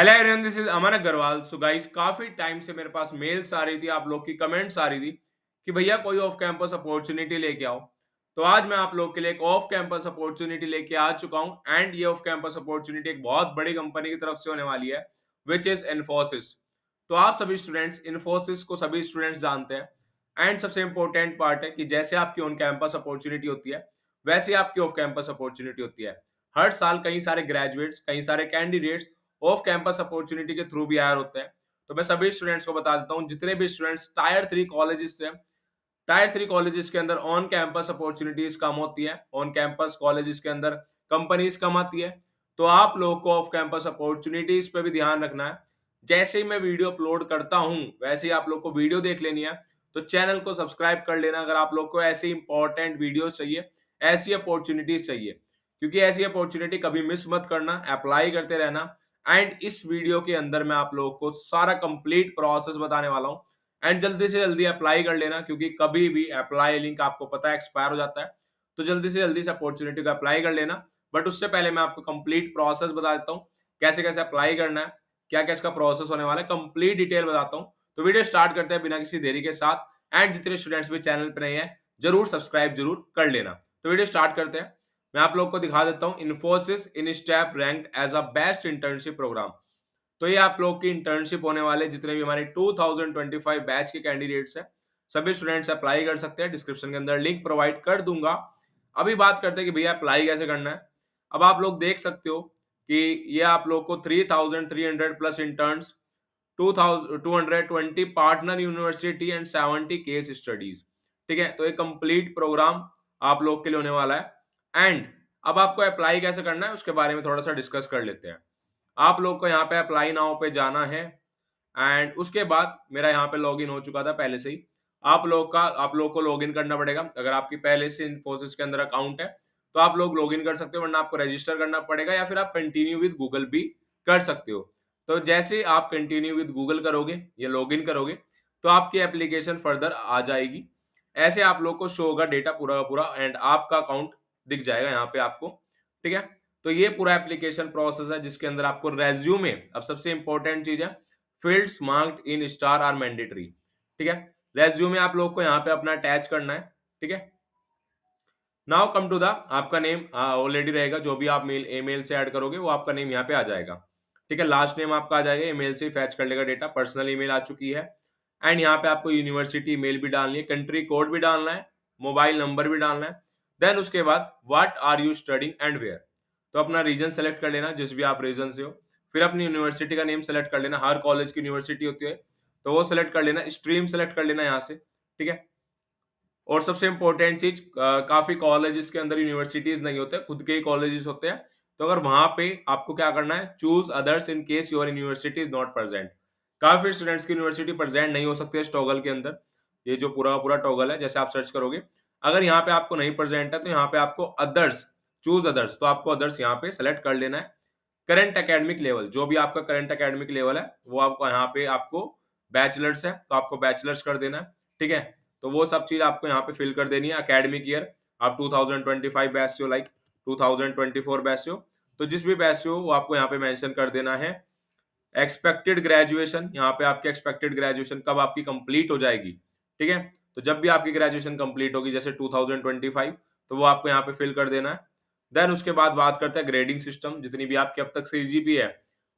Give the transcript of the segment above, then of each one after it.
hello everyone this is Aman Agarwal so guys काफी time से मेरे पास मेल्स आ रही थी आप लोग की कमेंट्स आ रही थी कि भैया कोई ऑफ कैंपस अपॉर्चुनिटी लेके आओ तो आज मैं आप लोग के लिए एक ऑफ कैंपस अपॉर्चुनिटी लेके आ चुका हूँ एंड ये ऑफ कैंपस अपॉर्चुनिटी एक बहुत बड़ी कंपनी की तरफ से होने वाली है विच इज इन्फोसिस तो आप सभी स्टूडेंट्स इन्फोसिस को सभी स्टूडेंट्स जानते हैं एंड सबसे इंपॉर्टेंट पार्ट है कि जैसे आपकी ऑन कैंपस अपॉर्चुनिटी होती है वैसे आपकी ऑफ कैंपस अपॉर्चुनिटी होती है हर साल कई सारे ग्रेजुएट्स कई सारे कैंडिडेट्स ऑफ कैंपस अपॉर्चुनिटी के थ्रू भी हायर होते हैं तो मैं सभी स्टूडेंट्स को बता देता हूँ जितने भी स्टूडेंट्स टायर थ्री कॉलेज से टायर थ्री कॉलेज के अंदर ऑन कैंपस अपॉर्चुनिटीज कम होती है ऑन कैंपस कॉलेज के अंदर कंपनीज कम आती है तो आप लोगों को ऑफ कैंपस अपॉर्चुनिटीज पे भी ध्यान रखना है जैसे ही मैं वीडियो अपलोड करता हूँ वैसे ही आप लोग को वीडियो देख लेनी है तो चैनल को सब्सक्राइब कर लेना अगर आप लोग को ऐसे इंपॉर्टेंट वीडियो चाहिए ऐसी अपॉर्चुनिटीज चाहिए क्योंकि ऐसी अपॉर्चुनिटी कभी मिस मत करना अप्लाई करते रहना एंड इस वीडियो के अंदर मैं आप लोगों को सारा कंप्लीट प्रोसेस बताने वाला हूँ एंड जल्दी से जल्दी अप्लाई कर लेना क्योंकि कभी भी अप्लाई लिंक आपको पता है एक्सपायर हो जाता है तो जल्दी से जल्दी इस अपॉर्चुनिटी को अप्लाई कर लेना बट उससे पहले मैं आपको कंप्लीट प्रोसेस बता देता हूँ कैसे कैसे अप्लाई करना है क्या क्या इसका प्रोसेस होने वाला है कंप्लीट डिटेल बताता हूँ तो वीडियो स्टार्ट करते हैं बिना किसी देरी के साथ एंड जितने स्टूडेंट्स भी चैनल पर नहीं है जरूर सब्सक्राइब जरूर कर लेना तो वीडियो स्टार्ट करते हैं मैं आप लोग को दिखा देता हूँ Infosys in step rank as a best internship programme तो ये आप लोग की इंटर्नशिप होने वाले जितने भी हमारे 2025 बैच के कैंडिडेट्स हैं सभी स्टूडेंट्स अप्लाई कर सकते हैं डिस्क्रिप्शन के अंदर लिंक प्रोवाइड कर दूंगा अभी बात करते हैं कि भैया अप्लाई कैसे करना है अब आप लोग देख सकते हो कि ये आप लोग को 3,300 plus interns 2,220 partner university and 70 case studies ठीक है तो ये कंप्लीट प्रोग्राम आप लोग के लिए होने वाला है एंड अब आपको अप्लाई कैसे करना है उसके बारे में थोड़ा सा डिस्कस कर लेते हैं आप लोग को यहाँ पे अप्लाई नाउ पे जाना है एंड उसके बाद मेरा यहाँ पे लॉगिन हो चुका था पहले से ही आप लोग का आप लोग को लॉगिन करना पड़ेगा अगर आपकी पहले से इन्फोसिस के अंदर अकाउंट है तो आप लोग लॉगिन कर सकते हो वरना आपको रजिस्टर करना पड़ेगा या फिर आप कंटिन्यू विद गूगल भी कर सकते हो तो जैसे आप कंटिन्यू विद गूगल करोगे या लॉगिन करोगे तो आपकी एप्लीकेशन फर्दर आ जाएगी ऐसे आप लोग को शो होगा डेटा पूरा का पूरा एंड आपका अकाउंट दिख जाएगा यहाँ पे आपको ठीक है तो ये पूरा एप्लीकेशन प्रोसेस है जिसके अंदर आपको रेज्यूमे अब सबसे इंपॉर्टेंट चीज है field marked in star are mandatory ठीक है रेज्यूमे आप लोग को यहाँ पे अपना अटैच करना है ठीक है नाउ कम टू द आपका नेम ऑलरेडी रहेगा जो भी आप मेल ईमेल से ऐड करोगे वो आपका नेम यहाँ पे आ जाएगा ठीक है लास्ट नेम आपका आ जाएगा ईमेल से फैच कर लेगा डेटा पर्सनल ईमेल आ चुकी है एंड यहाँ पे आपको यूनिवर्सिटी मेल भी डालनी है कंट्री कोड भी डालना है मोबाइल नंबर भी डालना है देन उसके बाद what are you studying and where तो अपना रीजन सेलेक्ट कर लेना जिस भी आप रीजन से हो फिर अपनी यूनिवर्सिटी का नेम सेलेक्ट कर लेना हर कॉलेज की यूनिवर्सिटी होती है तो वो सेलेक्ट कर लेना स्ट्रीम सेलेक्ट कर लेना यहाँ से ठीक है और सबसे इंपॉर्टेंट चीज काफी कॉलेजेस के अंदर यूनिवर्सिटीज नहीं होते खुद के ही कॉलेजेस होते हैं तो अगर वहां पे आपको क्या करना है choose others in case your university is not present काफी स्टूडेंट्स की यूनिवर्सिटी प्रेजेंट नहीं हो सकती है टॉगल के अंदर ये जो पूरा पूरा टॉगल है जैसे आप सर्च करोगे अगर यहाँ पे आपको नहीं प्रेजेंट है तो यहाँ पे आपको अदर्स चूज अदर्स तो आपको अदर्स यहाँ पे सेलेक्ट कर लेना है करंट अकेडमिक लेवल जो भी आपका करंट अकेडमिक लेवल है वो आपको यहाँ पे आपको बैचलर्स है तो आपको बैचलर्स कर देना है ठीक है तो वो सब चीज आपको यहाँ पे फिल कर देनी है अकेडमिक ईयर आप 2025 बैच हो लाइक 2024 बैच हो तो जिस भी बैच हो वो आपको यहाँ पे मेंशन कर देना है एक्सपेक्टेड ग्रेजुएशन यहाँ पे आपके एक्सपेक्टेड ग्रेजुएशन कब आपकी कंप्लीट हो जाएगी ठीक है तो जब भी आपकी ग्रेजुएशन कंप्लीट होगी जैसे 2025 तो वो आपको यहाँ पे फिल कर देना है देन उसके बाद बात करते हैं ग्रेडिंग सिस्टम जितनी भी आपकी अब तक सी है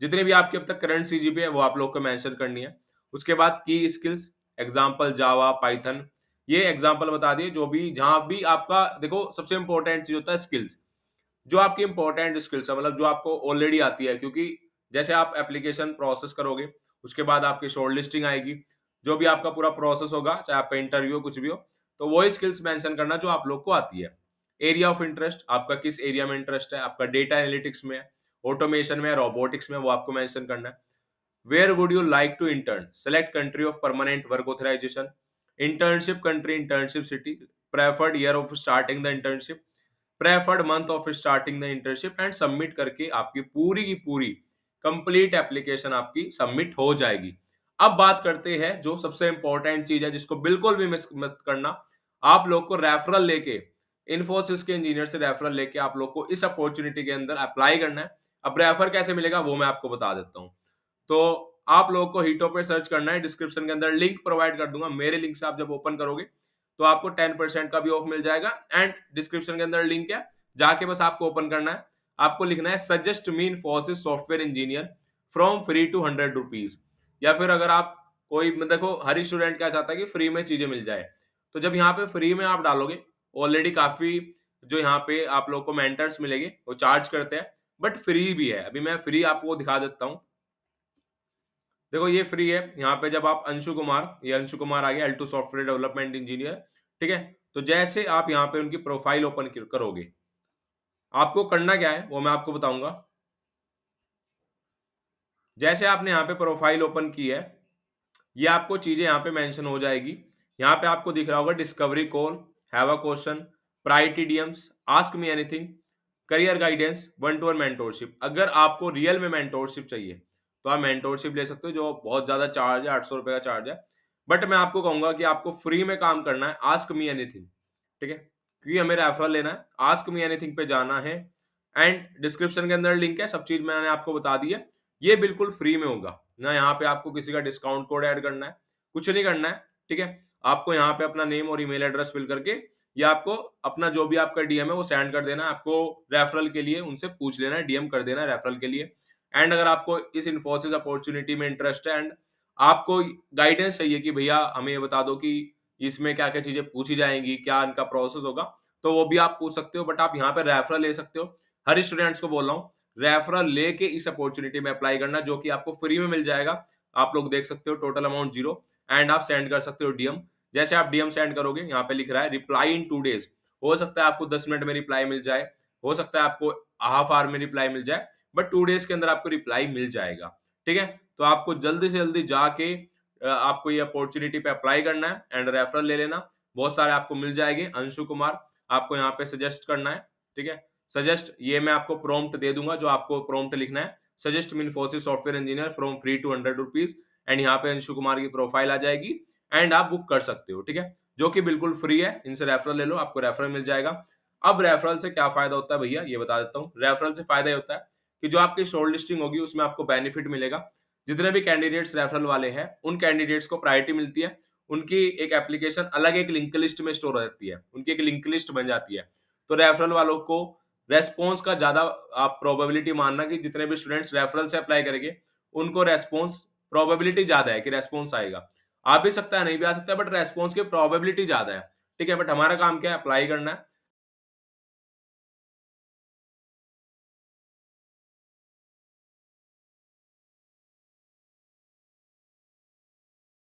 जितनी भी आपकी अब तक करंट सी है वो आप लोग को मैंशन करनी है उसके बाद की स्किल्स एग्जाम्पल जावा पाइथन ये एग्जाम्पल बता दिए जो भी जहां भी आपका देखो सबसे इंपॉर्टेंट चीज होता है स्किल्स जो आपकी इंपॉर्टेंट स्किल्स है मतलब जो आपको ऑलरेडी आती है क्योंकि जैसे आप एप्लीकेशन प्रोसेस करोगे उसके बाद आपकी शॉर्ट लिस्टिंग आएगी जो भी आपका पूरा प्रोसेस होगा चाहे आपका इंटरव्यू हो कुछ भी हो तो वही स्किल्स मेंशन करना जो आप लोग को आती है एरिया ऑफ इंटरेस्ट आपका किस एरिया में इंटरेस्ट है आपका डेटा एनालिटिक्स में ऑटोमेशन में रोबोटिक्स में वो आपको मेंशन करना है where would you like to intern select country of permanent work authorisation internship country internship city preferred year of starting the internship preferred month of starting the internship and submit करके आपकी पूरी की पूरी complete application आपकी submit हो जाएगी अब बात करते हैं जो सबसे इंपॉर्टेंट चीज है जिसको बिल्कुल भी मिस मत करना आप लोग को रेफरल लेके इन्फोसिस के इंजीनियर से रेफरल लेके आप लोग को इस अपॉर्चुनिटी के अंदर अप्लाई करना है अब रेफर कैसे मिलेगा वो मैं आपको बता देता हूँ तो आप लोग को हीटो पे सर्च करना है डिस्क्रिप्शन के अंदर लिंक प्रोवाइड कर दूंगा मेरे लिंक से आप जब ओपन करोगे तो आपको टेन परसेंट का भी ऑफ मिल जाएगा एंड डिस्क्रिप्शन के अंदर लिंक है जाके बस आपको ओपन करना है आपको लिखना है suggest me Infosys software engineer from free to hundred rupees या फिर अगर आप कोई मतलब देखो हर स्टूडेंट क्या चाहता है कि फ्री में चीजें मिल जाए तो जब यहाँ पे फ्री में आप डालोगे ऑलरेडी काफी जो यहाँ पे आप लोग को मेंटर्स मिलेंगे वो चार्ज करते हैं बट फ्री भी है अभी मैं फ्री आपको दिखा देता हूँ देखो ये फ्री है यहाँ पे जब आप अंशु कुमार ये अंशु कुमार आ गया एल सॉफ्टवेयर डेवलपमेंट इंजीनियर ठीक है तो जैसे आप यहाँ पे उनकी प्रोफाइल ओपन करोगे आपको करना क्या है वो मैं आपको बताऊंगा जैसे आपने यहाँ पे प्रोफाइल ओपन की है ये आपको चीज़ें यहाँ पे मेंशन हो जाएगी यहाँ पे आपको दिख रहा होगा discovery call have a question priority DMs ask me anything career guidance one to one mentorship अगर आपको रियल में मेंटोरशिप चाहिए तो आप मेंटोरशिप ले सकते हो जो बहुत ज़्यादा चार्ज है आठ सौ का चार्ज है बट मैं आपको कहूंगा कि आपको फ्री में काम करना है आस्क मी एनीथिंग ठीक है क्योंकि हमें रेफरल लेना है आस्क मी एनीथिंग पे जाना है एंड डिस्क्रिप्शन के अंदर लिंक है सब चीज़ मैंने आपको बता दी है ये बिल्कुल फ्री में होगा ना यहाँ पे आपको किसी का डिस्काउंट कोड ऐड करना है कुछ नहीं करना है ठीक है आपको यहाँ पे अपना नेम और ईमेल एड्रेस फिल करके या आपको अपना जो भी आपका डीएम है वो सेंड कर देना आपको रेफरल के लिए उनसे पूछ लेना है डीएम कर देना रेफरल के लिए एंड अगर आपको इस इन्फोसिस अपॉर्चुनिटी में इंटरेस्ट है एंड आपको गाइडेंस चाहिए कि भैया हमें ये बता दो कि इसमें क्या क्या चीजें पूछी जाएंगी क्या इनका प्रोसेस होगा तो वो भी आप पूछ सकते हो बट आप यहाँ पे रेफरल ले सकते हो हर स्टूडेंट्स को बोल रहा हूँ रेफरल लेके इस अपॉर्चुनिटी में अप्लाई करना जो कि आपको फ्री में मिल जाएगा आप लोग देख सकते हो टोटल अमाउंट जीरो एंड आप सेंड कर सकते हो डीएम जैसे आप डीएम सेंड करोगे यहाँ पे लिख रहा है रिप्लाई इन टू डेज हो सकता है आपको दस मिनट में रिप्लाई मिल जाए हो सकता है आपको हाफ आवर में रिप्लाई मिल जाए बट टू डेज के अंदर आपको रिप्लाई मिल जाएगा ठीक है तो आपको जल्दी से जल्दी जाके आपको ये अपॉर्चुनिटी पे अप्लाई करना है एंड रेफरल ले लेना बहुत सारे आपको मिल जाएंगे अंशु कुमार आपको यहाँ पे सजेस्ट करना है ठीक है सजेस्ट ये मैं आपको प्रोम्ट दे दूंगा जो आपको प्रोम्ट लिखना है suggest me Infosys software engineer from free to hundred rupees and यहाँ पे अंशु कुमार की प्रोफाइल आ जाएगी एंड आप बुक कर सकते हो ठीक है जो कि बिल्कुल फ्री है इनसे रेफरल ले लो आपको रेफरल मिल जाएगा अब रेफरल से क्या फायदा होता है भैया ये बता देता हूँ रेफरल से फायदा ये होता है कि जो आपकी शॉर्ट लिस्टिंग होगी उसमें आपको बेनिफिट मिलेगा जितने भी कैंडिडेट्स रेफरल वाले हैं उन कैंडिडेट्स को प्रायोरिटी मिलती है उनकी एक एप्लीकेशन अलग एक लिंक लिस्ट में स्टोर रहती है उनकी एक लिंक लिस्ट बन जाती है तो रेफरल वालों को रेस्पॉन्स का ज़्यादा आप प्रोबेबिलिटी मानना कि जितने भी स्टूडेंट्स रेफरल से अप्लाई करेंगे उनको रेस्पॉन्स प्रोबेबिलिटी ज़्यादा है कि रेस्पॉन्स आएगा आ भी सकता है नहीं भी आ सकता है बट रेस्पॉन्स की प्रोबेबिलिटी ज़्यादा है ठीक है बट हमारा काम क्या है अप्लाई करना है